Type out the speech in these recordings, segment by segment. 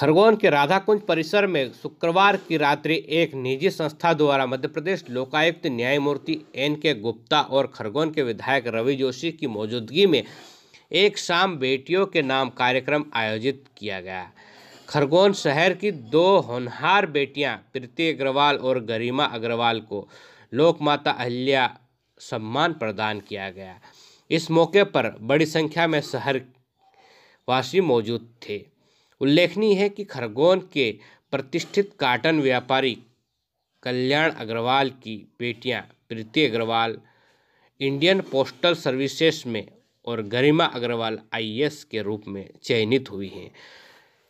खरगोन के राधाकुंज परिसर में शुक्रवार की रात्रि एक निजी संस्था द्वारा मध्य प्रदेश लोकायुक्त न्यायमूर्ति एन के गुप्ता और खरगोन के विधायक रवि जोशी की मौजूदगी में एक शाम बेटियों के नाम कार्यक्रम आयोजित किया गया खरगोन शहर की दो होनहार बेटियां प्रीति अग्रवाल और गरिमा अग्रवाल को लोकमाता अहल्या सम्मान प्रदान किया गया इस मौके पर बड़ी संख्या में शहर वासी मौजूद थे उल्लेखनीय है कि खरगोन के प्रतिष्ठित काटन व्यापारी कल्याण अग्रवाल की बेटियां Preeti Agarwal Indian postal services में और गरिमा अग्रवाल आईएएस के रूप में चयनित हुई हैं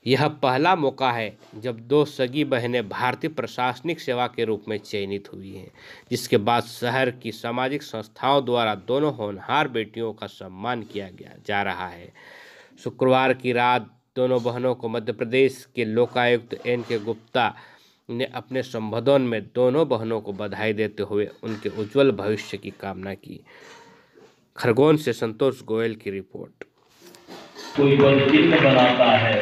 यह पहला मौका है जब दो सगी बहनें भारतीय प्रशासनिक सेवा के रूप में चयनित हुई हैं जिसके बाद शहर की सामाजिक संस्थाओं द्वारा दोनों होनहार बेटियों का सम्मान किया गया जा रहा है शुक्रवार की रात दोनों बहनों को मध्य प्रदेश के लोकायुक्त एन के गुप्ता ने अपने संबोधन में दोनों बहनों को बधाई देते हुए उनके उज्जवल भविष्य की कामना की खरगोन से संतोष गोयल की रिपोर्ट कोई बल चिन्ह बनाता है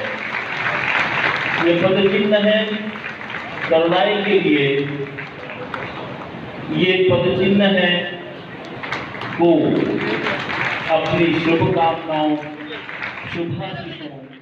ये चिन्ह है के लिए ये पद चिन्ह है अपनी शुभकामनाओं शुभाशिषों